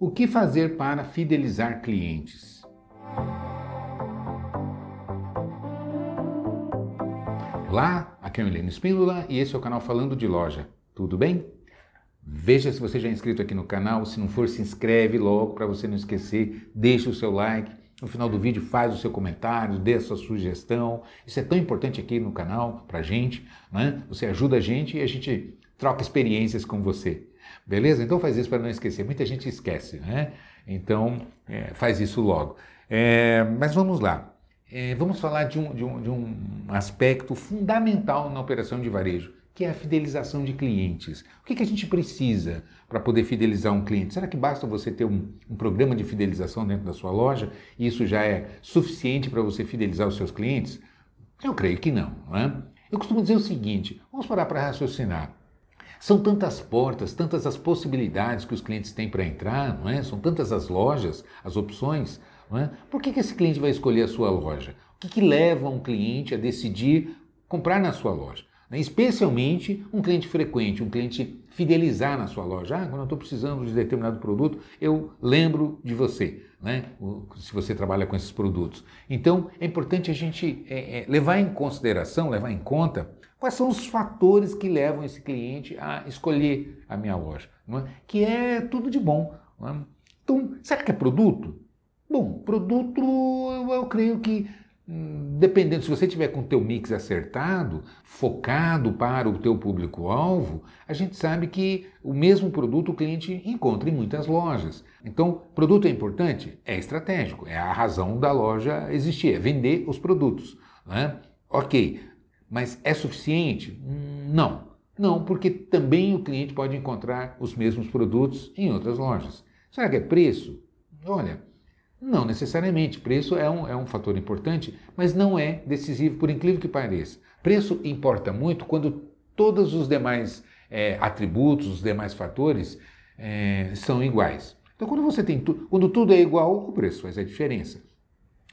O que fazer para fidelizar clientes? Olá, aqui é o Heleno Espíndola e esse é o canal Falando de Loja. Tudo bem? Veja se você já é inscrito aqui no canal, se não for, se inscreve logo para você não esquecer, Deixe o seu like. No final do vídeo faz o seu comentário, dê a sua sugestão. Isso é tão importante aqui no canal a gente, né? Você ajuda a gente e a gente troca experiências com você. Beleza? Então faz isso para não esquecer. Muita gente esquece, né? Então é, faz isso logo. É, mas vamos lá. É, vamos falar de um, de, um, de um aspecto fundamental na operação de varejo, que é a fidelização de clientes. O que, que a gente precisa para poder fidelizar um cliente? Será que basta você ter um, um programa de fidelização dentro da sua loja e isso já é suficiente para você fidelizar os seus clientes? Eu creio que não. Né? Eu costumo dizer o seguinte: vamos parar para raciocinar. São tantas portas, tantas as possibilidades que os clientes têm para entrar, não é? São tantas as lojas, as opções, não é? Por que, que esse cliente vai escolher a sua loja? O que, que leva um cliente a decidir comprar na sua loja? Né? Especialmente um cliente frequente, um cliente fidelizar na sua loja. Ah, quando eu estou precisando de determinado produto, eu lembro de você, né? se você trabalha com esses produtos. Então, é importante a gente é, é, levar em consideração, levar em conta Quais são os fatores que levam esse cliente a escolher a minha loja? É? Que é tudo de bom. É? Então, será que é produto? Bom, produto eu, eu creio que hum, dependendo se você tiver com o teu mix acertado, focado para o teu público-alvo, a gente sabe que o mesmo produto o cliente encontra em muitas lojas. Então, produto é importante? É estratégico, é a razão da loja existir, é vender os produtos. Né? Ok, mas é suficiente? Não. Não, porque também o cliente pode encontrar os mesmos produtos em outras lojas. Será que é preço? Olha, não necessariamente. Preço é um, é um fator importante, mas não é decisivo, por incrível que pareça. Preço importa muito quando todos os demais é, atributos, os demais fatores é, são iguais. Então, quando você tem tu, quando tudo é igual, o preço faz a diferença.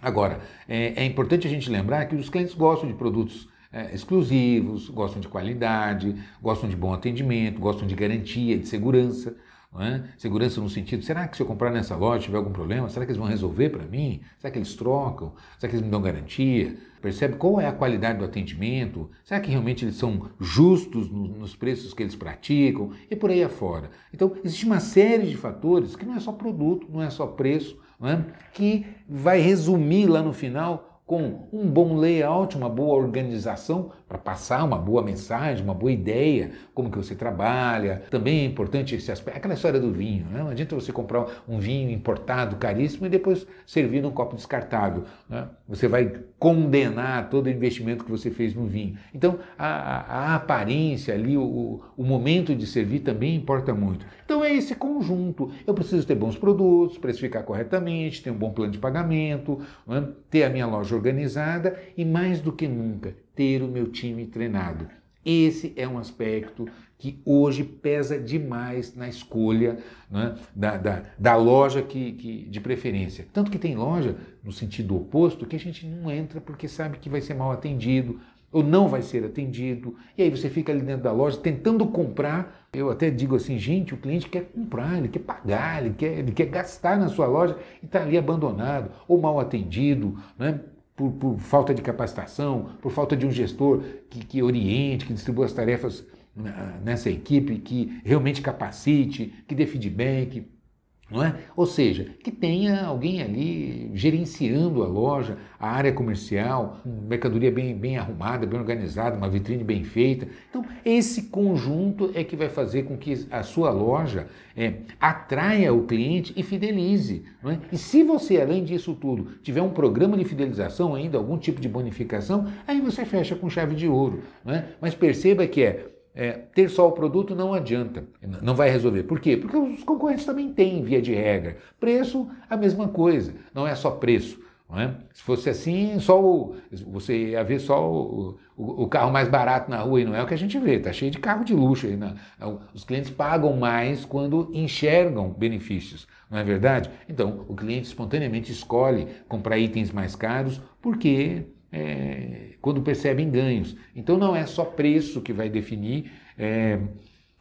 Agora, é, é importante a gente lembrar que os clientes gostam de produtos é, exclusivos, gostam de qualidade, gostam de bom atendimento, gostam de garantia, de segurança. É? Segurança no sentido, será que se eu comprar nessa loja tiver algum problema, será que eles vão resolver para mim? Será que eles trocam? Será que eles me dão garantia? Percebe qual é a qualidade do atendimento? Será que realmente eles são justos nos preços que eles praticam? E por aí afora. Então, existe uma série de fatores que não é só produto, não é só preço, é? que vai resumir lá no final com um bom layout, uma boa organização para passar uma boa mensagem, uma boa ideia, como que você trabalha. Também é importante esse aspecto, aquela história do vinho, né? não adianta você comprar um vinho importado caríssimo e depois servir num copo descartável. Né? Você vai condenar todo o investimento que você fez no vinho. Então a, a aparência ali, o, o momento de servir também importa muito. Então é esse conjunto. Eu preciso ter bons produtos, precificar corretamente, ter um bom plano de pagamento, né? ter a minha loja organizada e, mais do que nunca, ter o meu time treinado. Esse é um aspecto que hoje pesa demais na escolha né, da, da, da, loja que, que, de preferência. Tanto que tem loja, no sentido oposto, que a gente não entra porque sabe que vai ser mal atendido ou não vai ser atendido. E aí você fica ali dentro da loja tentando comprar. Eu até digo assim, gente, o cliente quer comprar, ele quer pagar, ele quer, ele quer gastar na sua loja e está ali abandonado ou mal atendido. Né? por, por falta de capacitação, por falta de um gestor que, que oriente, que distribua as tarefas ah, nessa equipe, que realmente capacite, que dê feedback, é? Ou seja, que tenha alguém ali gerenciando a loja, a área comercial, mercadoria bem, bem arrumada, bem organizada, uma vitrine bem feita. Então, esse conjunto é que vai fazer com que a sua loja é, atraia o cliente e fidelize. É? E se você, além disso tudo, tiver um programa de fidelização ainda, algum tipo de bonificação, aí você fecha com chave de ouro. É? Mas perceba que é é, ter só o produto não adianta, não vai resolver. Por quê? Porque os concorrentes também têm, via de regra. Preço, a mesma coisa, não é só preço. É? Se fosse assim, só o, você ia ver só o, o, o, carro mais barato na rua e não é o que a gente vê, está cheio de carro de luxo. Aí na, né? os clientes pagam mais quando enxergam benefícios, não é verdade? Então, o cliente espontaneamente escolhe comprar itens mais caros porque é, quando percebem ganhos. Então não é só preço que vai definir é,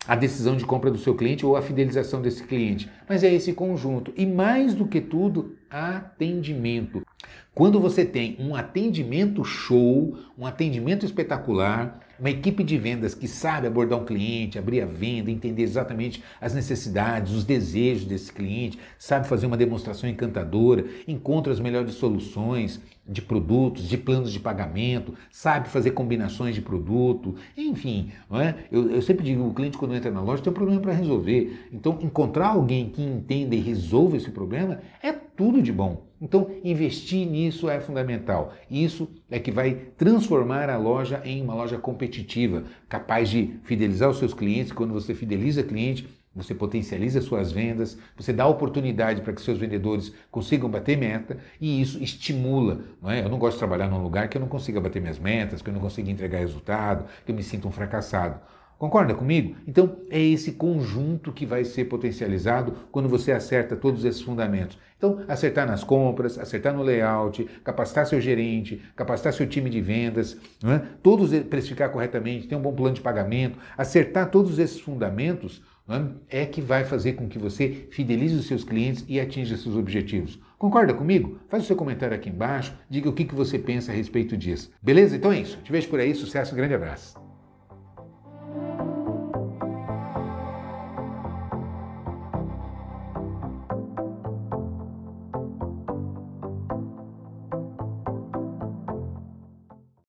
a decisão de compra do seu cliente ou a fidelização desse cliente, mas é esse conjunto. E mais do que tudo, atendimento. Quando você tem um atendimento show, um atendimento espetacular, uma equipe de vendas que sabe abordar um cliente, abrir a venda, entender exatamente as necessidades, os desejos desse cliente, sabe fazer uma demonstração encantadora, encontra as melhores soluções de produtos, de planos de pagamento, sabe fazer combinações de produto, enfim. Não é? eu, eu sempre digo: o cliente, quando entra na loja, tem um problema para resolver. Então, encontrar alguém que entenda e resolva esse problema é tudo de bom. Então, investir nisso é fundamental. Isso é que vai transformar a loja em uma loja competitiva, capaz de fidelizar os seus clientes. Quando você fideliza cliente, você potencializa suas vendas, você dá oportunidade para que seus vendedores consigam bater meta e isso estimula. Não é? Eu não gosto de trabalhar num lugar que eu não consiga bater minhas metas, que eu não consiga entregar resultado, que eu me sinta um fracassado. Concorda comigo? Então, é esse conjunto que vai ser potencializado quando você acerta todos esses fundamentos. Então, acertar nas compras, acertar no layout, capacitar seu gerente, capacitar seu time de vendas, é? todos precificar corretamente, ter um bom plano de pagamento, acertar todos esses fundamentos é? é que vai fazer com que você fidelize os seus clientes e atinja seus objetivos. Concorda comigo? Faz o seu comentário aqui embaixo, diga o que você pensa a respeito disso. Beleza? Então é isso. Te vejo por aí, sucesso, um grande abraço.